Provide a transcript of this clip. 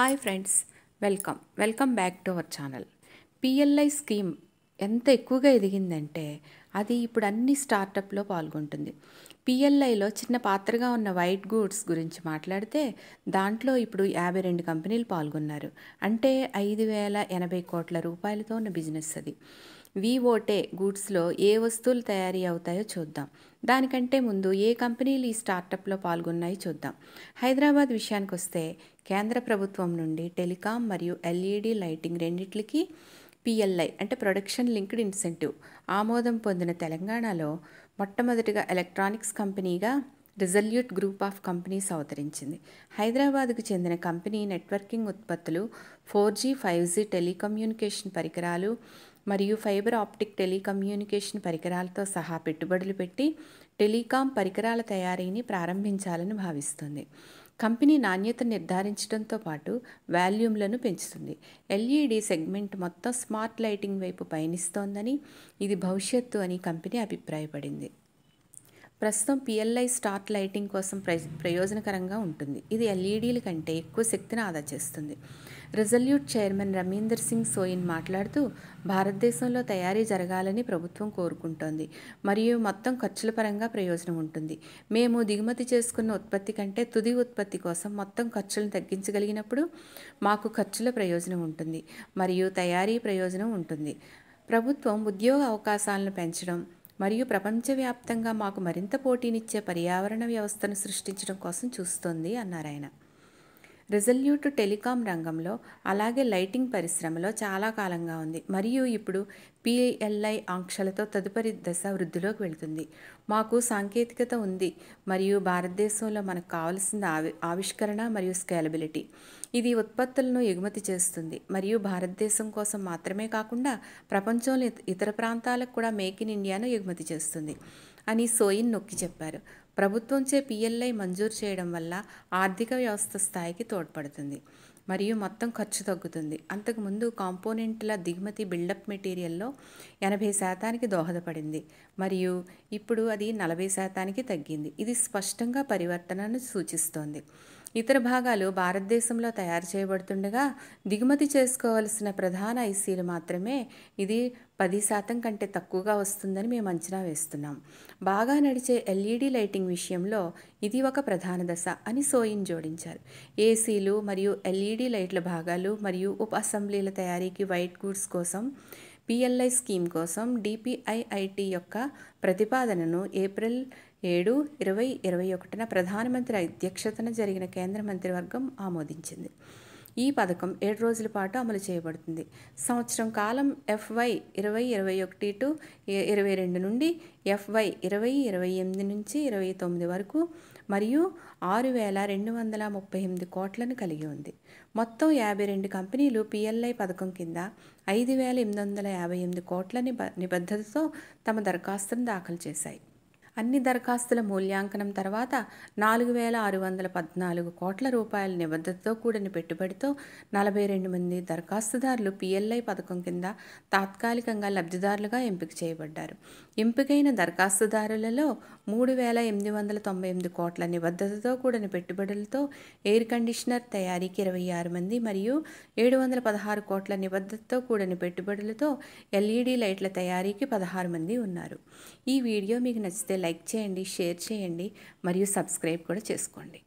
hi friends welcome welcome back to our channel PLI scheme ఎంత ఎక్కువగా ఎదిగిందంటే అది ఇప్పుడు అన్ని స్టార్టప్లో పాల్గొంటుంది పిఎల్ఐలో చిన్న పాత్రగా ఉన్న వైట్ గూడ్స్ గురించి మాట్లాడితే దాంట్లో ఇప్పుడు యాభై రెండు కంపెనీలు పాల్గొన్నారు అంటే ఐదు వేల ఎనభై కోట్ల రూపాయలతో ఉన్న బిజినెస్ అది వివోటే గూడ్స్లో ఏ వస్తువులు తయారీ అవుతాయో చూద్దాం దానికంటే ముందు ఏ కంపెనీలు ఈ స్టార్టప్లో పాల్గొన్నాయో చూద్దాం హైదరాబాద్ విషయానికి వస్తే కేంద్ర ప్రభుత్వం నుండి టెలికాం మరియు ఎల్ఈడి లైటింగ్ రెండిట్లకి పిఎల్ఐ అంటే ప్రొడక్షన్ లింక్డ్ ఇన్సెంటివ్ ఆమోదం పొందిన తెలంగాణలో మొట్టమొదటిగా ఎలక్ట్రానిక్స్ కంపెనీగా రిజల్యూట్ గ్రూప్ ఆఫ్ కంపెనీస్ అవతరించింది హైదరాబాద్కు చెందిన కంపెనీ నెట్వర్కింగ్ ఉత్పత్తులు four G five G telecommunication పరికరాలు మరియు ఫైబర్ ఆప్టిక్ టెలికమ్యూనికేషన్ పరికరాలతో సహా పెట్టుబడులు పెట్టి టెలికాం పరికరాల తయారీని ప్రారంభించాలని భావిస్తుంది కంపెనీ నాణ్యత నిర్ధారించడంతో పాటు వాల్యూమ్లను పెంచుతుంది ఎల్ఈడి సెగ్మెంట్ మొత్తం స్మార్ట్ లైటింగ్ వైపు పయనిస్తోందని ఇది భవిష్యత్తు అని కంపెనీ అభిప్రాయపడింది ప్రస్తుతం పిఎల్ఐ స్టార్ట్ లైటింగ్ కోసం ప్రయోజనకరంగా ఉంటుంది ఇది ఎల్ఈడీల e కంటే ఎక్కువ శక్తిని ఆదా చేస్తుంది రిజల్యూట్ చైర్మన్ రమీందర్ సింగ్ సోయిన్ మాట్లాడుతూ భారతదేశంలో తయారీ జరగాలని ప్రభుత్వం కోరుకుంటోంది మరియు మొత్తం ఖర్చుల పరంగా ప్రయోజనం ఉంటుంది మేము దిగుమతి చేసుకున్న ఉత్పత్తి కంటే తుది ఉత్పత్తి కోసం మొత్తం ఖర్చులను తగ్గించగలిగినప్పుడు మాకు ఖర్చుల ప్రయోజనం ఉంటుంది మరియు తయారీ ప్రయోజనం ఉంటుంది ప్రభుత్వం ఉద్యోగ అవకాశాలను పెంచడం మరియు ప్రపంచవ్యాప్తంగా మాకు మరింత పోటీనిచ్చే పర్యావరణ వ్యవస్థను సృష్టించడం కోసం చూస్తోంది అన్నారాయన రిజల్యూట్ టెలికాం రంగంలో అలాగే లైటింగ్ పరిశ్రమలో చాలా కాలంగా ఉంది మరియు ఇప్పుడు పిఎల్ఐ ఆంక్షలతో తదుపరి దశ వృద్ధిలోకి వెళుతుంది మాకు సాంకేతికత ఉంది మరియు భారతదేశంలో మనకు కావలసిన ఆవి ఆవిష్కరణ మరియు స్కేలబిలిటీ ఇది ఉత్పత్తులను ఎగుమతి చేస్తుంది మరియు భారతదేశం కోసం మాత్రమే కాకుండా ప్రపంచంలో ఇతర ప్రాంతాలకు కూడా మేక్ ఇన్ ఇండియాను ఎగుమతి చేస్తుంది అని సోయిన్ నొక్కి చెప్పారు ప్రభుత్వంచే పిఎల్ఐ మంజూరు చేయడం వల్ల ఆర్థిక వ్యవస్థ స్థాయికి తోడ్పడుతుంది మరియు మొత్తం ఖర్చు తగ్గుతుంది అంతకుముందు కాంపోనెంట్ల దిగుమతి బిల్డప్ మెటీరియల్లో ఎనభై శాతానికి దోహదపడింది మరియు ఇప్పుడు అది నలభై శాతానికి తగ్గింది ఇది స్పష్టంగా పరివర్తనను సూచిస్తోంది ఇతర భాగాలు భారతదేశంలో తయారు చేయబడుతుండగా దిగుమతి చేసుకోవలసిన ప్రధాన ఐసీలు మాత్రమే ఇది పది శాతం కంటే తక్కువగా వస్తుందని మేము అంచనా వేస్తున్నాం బాగా నడిచే ఎల్ఈడి లైటింగ్ విషయంలో ఇది ఒక ప్రధాన దశ అని సోయిన్ జోడించారు ఏసీలు మరియు ఎల్ఈడి లైట్ల భాగాలు మరియు ఉప అసెంబ్లీల తయారీకి వైట్ గూడ్స్ కోసం పిఎల్ఐ స్కీమ్ కోసం డిపిఐఐటి యొక్క ప్రతిపాదనను ఏప్రిల్ ఏడు ఇరవై ఇరవై ఒకటిన ప్రధానమంత్రి అధ్యక్షతన జరిగిన కేంద్ర మంత్రివర్గం ఆమోదించింది ఈ పథకం ఏడు రోజుల పాటు అమలు చేయబడుతుంది సంవత్సరం కాలం ఎఫ్వై ఇరవై ఇరవై ఒకటి టు ఇరవై రెండు నుండి ఎఫ్వై ఇరవై ఇరవై ఎనిమిది నుంచి ఇరవై తొమ్మిది వరకు మరియు ఆరు వేల రెండు వందల ముప్పై ఎనిమిది కోట్లను కలిగి ఉంది మొత్తం యాభై రెండు కంపెనీలు పిఎల్ఐ పథకం కింద ఐదు వేల ఎనిమిది వందల యాభై ఎనిమిది కోట్ల నిబద్ధతతో తమ దరఖాస్తును దాఖలు చేశాయి అన్ని దరఖాస్తుల మూల్యాంకనం తర్వాత నాలుగు వేల ఆరు వందల పద్నాలుగు కోట్ల రూపాయల నిబద్ధతతో కూడిన పెట్టుబడితో నలభై రెండు మంది దరఖాస్తుదారులు పిఎల్ఐ పథకం కింద తాత్కాలికంగా లబ్ధిదారులుగా ఎంపిక చేయబడ్డారు ఎంపికైన దరఖాస్తుదారులలో మూడు వేల ఎనిమిది వందల తొంభై ఎనిమిది కోట్ల నిబద్ధతతో కూడిన పెట్టుబడులతో ఎయిర్ కండిషనర్ తయారీకి ఇరవై ఆరు మంది మరియు ఏడు వందల పదహారు కోట్ల నిబద్ధతతో కూడిన పెట్టుబడులతో ఎల్ఈడి లైట్ల తయారీకి పదహారు మంది ఉన్నారు ఈ వీడియో మీకు నచ్చితే లైక్ చేయండి షేర్ చేయండి మరియు సబ్స్క్రైబ్ కూడా చేసుకోండి